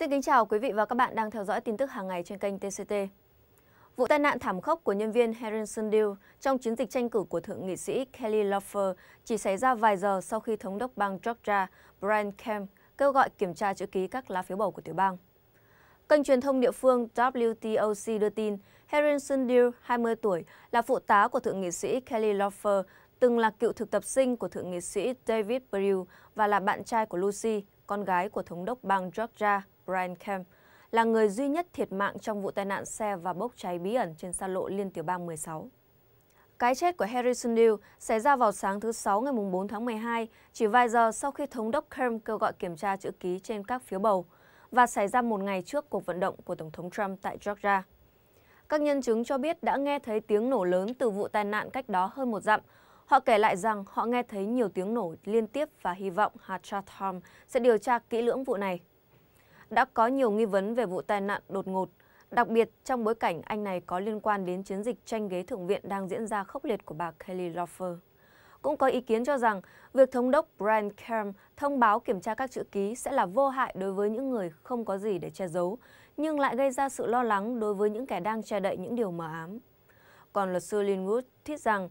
Xin kính chào quý vị và các bạn đang theo dõi tin tức hàng ngày trên kênh TCT. Vụ tai nạn thảm khốc của nhân viên Harrison Deal trong chiến dịch tranh cử của Thượng nghị sĩ Kelly Loeffler chỉ xảy ra vài giờ sau khi Thống đốc bang Georgia Brian Kemp kêu gọi kiểm tra chữ ký các lá phiếu bầu của tiểu bang. Kênh truyền thông địa phương WTOC đưa tin Harrison Deal, 20 tuổi, là phụ tá của Thượng nghị sĩ Kelly Loeffler, từng là cựu thực tập sinh của Thượng nghị sĩ David Brew và là bạn trai của Lucy, con gái của thống đốc bang Georgia Brian Kemp, là người duy nhất thiệt mạng trong vụ tai nạn xe và bốc cháy bí ẩn trên xa lộ liên tiểu bang 16. Cái chết của Harrison Deal xảy ra vào sáng thứ Sáu ngày 4 tháng 12, chỉ vài giờ sau khi thống đốc Kemp kêu gọi kiểm tra chữ ký trên các phiếu bầu và xảy ra một ngày trước cuộc vận động của Tổng thống Trump tại Georgia. Các nhân chứng cho biết đã nghe thấy tiếng nổ lớn từ vụ tai nạn cách đó hơn một dặm, Họ kể lại rằng họ nghe thấy nhiều tiếng nổ liên tiếp và hy vọng Hachatham sẽ điều tra kỹ lưỡng vụ này. Đã có nhiều nghi vấn về vụ tai nạn đột ngột, đặc biệt trong bối cảnh anh này có liên quan đến chiến dịch tranh ghế thượng viện đang diễn ra khốc liệt của bà Kelly Loeffler. Cũng có ý kiến cho rằng việc thống đốc Brian Kemp thông báo kiểm tra các chữ ký sẽ là vô hại đối với những người không có gì để che giấu, nhưng lại gây ra sự lo lắng đối với những kẻ đang che đậy những điều mờ ám. Còn luật sư Linwood thiết rằng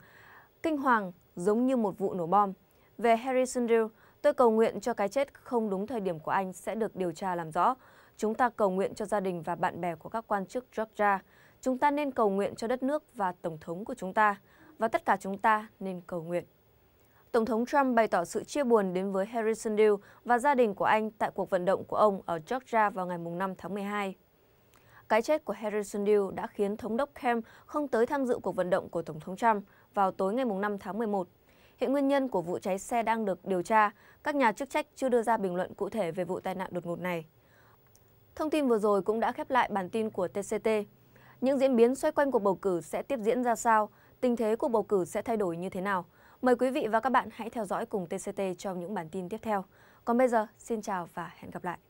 kinh hoàng giống như một vụ nổ bom. Về Harrison Sundell, tôi cầu nguyện cho cái chết không đúng thời điểm của anh sẽ được điều tra làm rõ. Chúng ta cầu nguyện cho gia đình và bạn bè của các quan chức Georgia. Chúng ta nên cầu nguyện cho đất nước và Tổng thống của chúng ta. Và tất cả chúng ta nên cầu nguyện. Tổng thống Trump bày tỏ sự chia buồn đến với Harrison Sundell và gia đình của anh tại cuộc vận động của ông ở Georgia vào ngày 5 tháng 12. Cái chết của Harrison Dew đã khiến Thống đốc Kemp không tới tham dự cuộc vận động của Tổng thống Trump vào tối ngày 5 tháng 11. Hiện nguyên nhân của vụ cháy xe đang được điều tra, các nhà chức trách chưa đưa ra bình luận cụ thể về vụ tai nạn đột ngột này. Thông tin vừa rồi cũng đã khép lại bản tin của TCT. Những diễn biến xoay quanh cuộc bầu cử sẽ tiếp diễn ra sao? Tình thế cuộc bầu cử sẽ thay đổi như thế nào? Mời quý vị và các bạn hãy theo dõi cùng TCT trong những bản tin tiếp theo. Còn bây giờ, xin chào và hẹn gặp lại.